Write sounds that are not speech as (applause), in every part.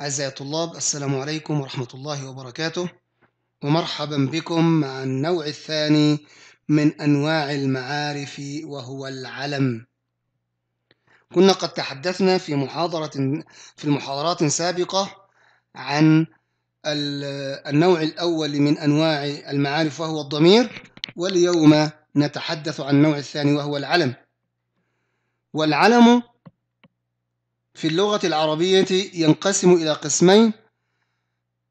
أعزائي الطلاب السلام عليكم ورحمة الله وبركاته ومرحبا بكم مع النوع الثاني من أنواع المعارف وهو العلم كنا قد تحدثنا في محاضرة في المحاضرات سابقة عن النوع الأول من أنواع المعارف وهو الضمير واليوم نتحدث عن النوع الثاني وهو العلم والعلم في اللغة العربية ينقسم إلى قسمين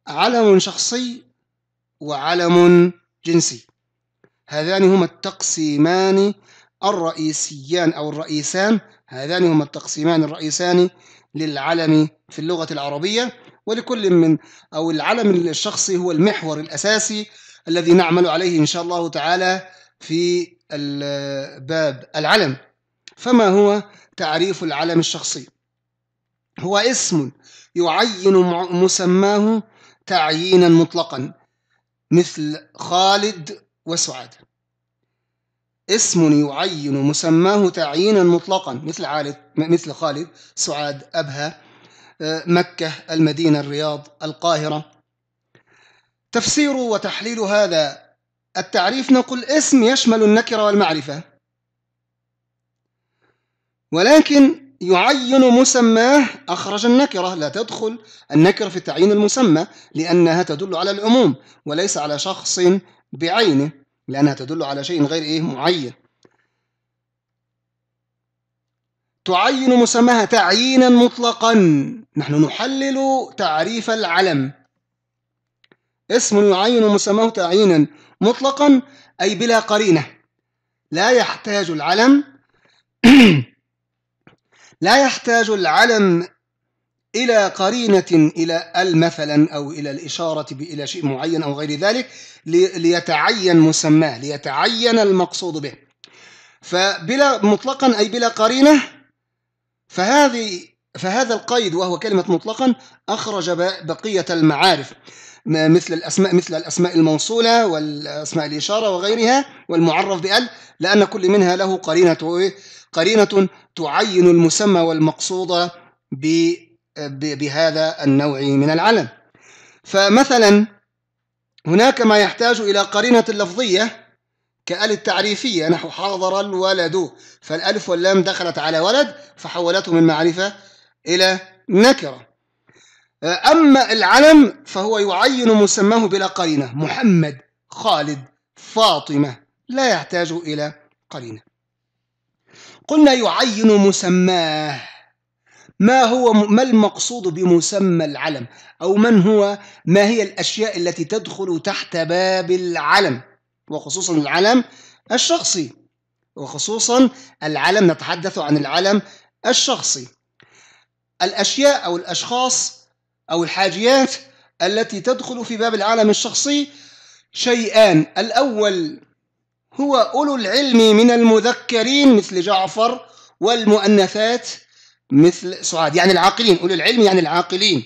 علم شخصي وعلم جنسي هذان هما التقسيمان الرئيسيان أو الرئيسان هذان هما التقسيمان الرئيسان للعلم في اللغة العربية ولكل من أو العلم الشخصي هو المحور الأساسي الذي نعمل عليه إن شاء الله تعالى في الباب العلم فما هو تعريف العلم الشخصي هو اسم يعين مسماه تعيينا مطلقا مثل خالد وسعاد اسم يعين مسماه تعيينا مطلقا مثل عالد مثل خالد سعاد أبها آه، مكة المدينة الرياض القاهرة تفسير وتحليل هذا التعريف نقول اسم يشمل النكرة والمعرفة ولكن يعين مسماه أخرج النكرة لا تدخل النكرة في تعيين المسمى لأنها تدل على العموم وليس على شخص بعينه لأنها تدل على شيء غير إيه معين تعين مسماها تعيينا مطلقا نحن نحلل تعريف العلم اسم يعين مسماه تعيينا مطلقا أي بلا قرينة لا يحتاج العلم (clears throat) لا يحتاج العلم إلى قرينة إلى المثلا أو إلى الإشارة إلى شيء معين أو غير ذلك ليتعين مسماه ليتعين المقصود به فبلا مطلقا أي بلا قرينة فهذه فهذا القيد وهو كلمة مطلقا أخرج بقية المعارف مثل الأسماء مثل الأسماء الموصولة والأسماء الإشارة وغيرها والمعرف بأل لأن كل منها له إيه؟ قرينة قرينة تعين المسمى والمقصود بهذا النوع من العلم فمثلا هناك ما يحتاج إلى قرينة لفظية كأل التعريفية نحو حضر الولد فالألف واللام دخلت على ولد فحولته من معرفة إلى نكرة أما العلم فهو يعين مسماه بلا قرينة محمد خالد فاطمة لا يحتاج إلى قرينة قلنا يعين مسماه ما هو ما المقصود بمسمى العلم أو من هو ما هي الأشياء التي تدخل تحت باب العلم وخصوصا العلم الشخصي وخصوصا العلم نتحدث عن العلم الشخصي الأشياء أو الأشخاص أو الحاجيات التي تدخل في باب العلم الشخصي شيئان الأول هو أولو العلم من المذكرين مثل جعفر والمؤنثات مثل سعاد يعني العاقلين أولو العلم يعني العاقلين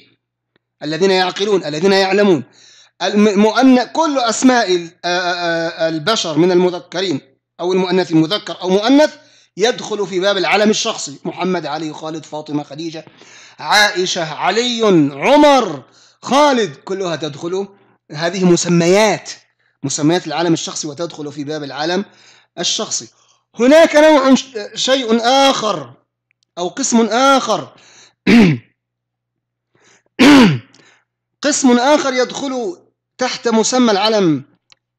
الذين يعقلون الذين يعلمون المؤن... كل أسماء البشر من المذكرين أو المؤنث المذكر أو مؤنث يدخل في باب العلم الشخصي محمد علي خالد فاطمة خديجة عائشة علي عمر خالد كلها تدخل هذه مسميات مسميات العالم الشخصي وتدخل في باب العالم الشخصي هناك نوع شيء آخر أو قسم آخر (clears throat) قسم آخر يدخل تحت مسمى العالم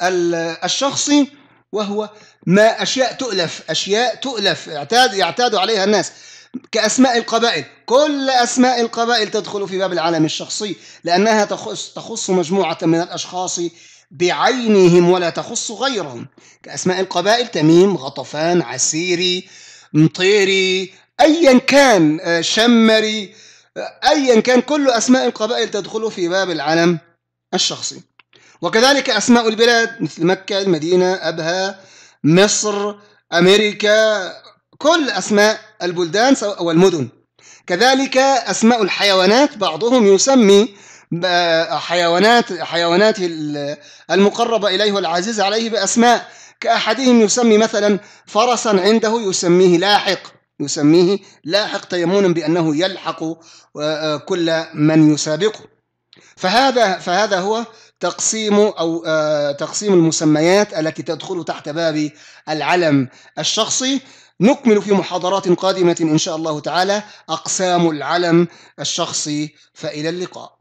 الشخصي وهو ما أشياء تؤلف أشياء تؤلف يعتاد يعتاد عليها الناس كأسماء القبائل كل أسماء القبائل تدخل في باب العالم الشخصي لأنها تخص, تخص مجموعة من الأشخاص بعينهم ولا تخص غيرهم كأسماء القبائل تميم غطفان عسيري مطيري أيا كان آه، شمري آه، أيا كان كل أسماء القبائل تدخل في باب العلم الشخصي وكذلك أسماء البلاد مثل مكة المدينة أبها مصر أمريكا كل أسماء البلدان أو المدن كذلك أسماء الحيوانات بعضهم يسمي آه، حيوانات حيواناته المقربة إليه والعزيزة عليه بأسماء كأحدهم يسمي مثلا فرسا عنده يسميه لاحق يسميه لاحق تيمونا بأنه يلحق آه، كل من يسابقه فهذا فهذا هو تقسيم او آه، تقسيم المسميات التي تدخل تحت باب العلم الشخصي نكمل في محاضرات قادمه ان شاء الله تعالى اقسام العلم الشخصي فالى اللقاء